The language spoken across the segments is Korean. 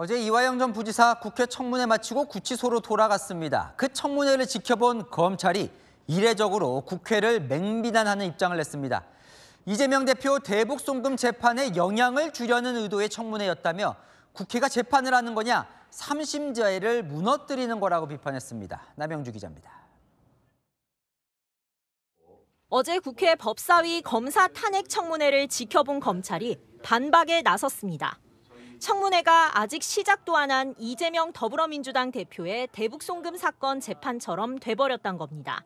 어제 이화영 전 부지사 국회 청문회 마치고 구치소로 돌아갔습니다. 그 청문회를 지켜본 검찰이 이례적으로 국회를 맹비난하는 입장을 냈습니다. 이재명 대표 대북 송금 재판에 영향을 주려는 의도의 청문회였다며 국회가 재판을 하는 거냐 삼심제를 자 무너뜨리는 거라고 비판했습니다. 남영주 기자입니다. 어제 국회 법사위 검사 탄핵 청문회를 지켜본 검찰이 반박에 나섰습니다. 청문회가 아직 시작도 안 한 이재명 더불어민주당 대표의 대북송금 사건 재판처럼 돼버렸단 겁니다.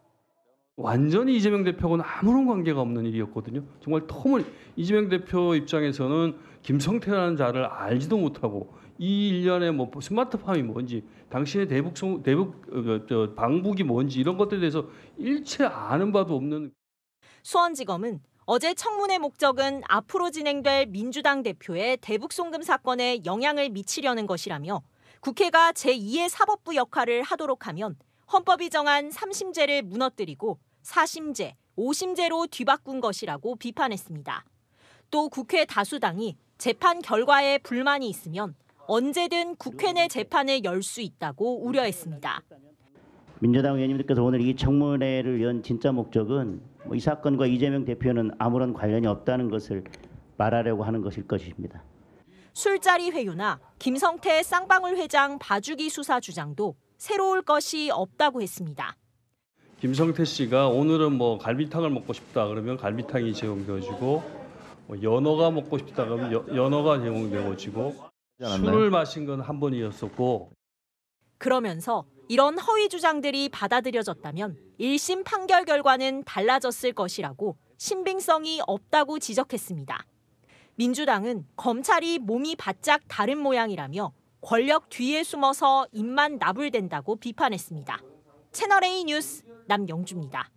완전히 이재명 대표는 아무런 관계가 없는 일이었거든요. 정말 톰을 이재명 대표 입장에서는 김성태라는 자를 알지도 못하고 이 일련의 뭐 스마트팜이 뭔지 당신의 대북 송, 대북 그, 방북이 뭔지 이런 것들에 대해서 일체 아는 바도 없는 수원지검은 어제 청문회 목적은 앞으로 진행될 민주당 대표의 대북 송금 사건에 영향을 미치려는 것이라며 국회가 제2의 사법부 역할을 하도록 하면 헌법이 정한 3심제를 무너뜨리고 4심제, 5심제로 뒤바꾼 것이라고 비판했습니다. 또 국회 다수당이 재판 결과에 불만이 있으면 언제든 국회 내 재판을 열 수 있다고 우려했습니다. 민주당 의원님들께서 오늘 이 청문회를 연 진짜 목적은 뭐이 사건과 이재명 대표는 아무런 관련이 없다는 것을 말하려고 하는 것일 것입니다. 술자리 회유나 김성태 쌍방울 회장 봐주기 수사 주장도 새로울 것이 없다고 했습니다. 김성태 씨가 오늘은 뭐 갈비탕을 먹고 싶다 그러면 갈비탕이 제공되어지고 뭐 연어가 먹고 싶다 그러면 여, 연어가 제공되어지고 술을 마신 건 한 번이었었고 그러면서 이런 허위 주장들이 받아들여졌다면 1심 판결 결과는 달라졌을 것이라고 신빙성이 없다고 지적했습니다. 민주당은 검찰이 몸이 바짝 다른 모양이라며 권력 뒤에 숨어서 입만 나불댄다고 비판했습니다. 채널A 뉴스 남영주입니다.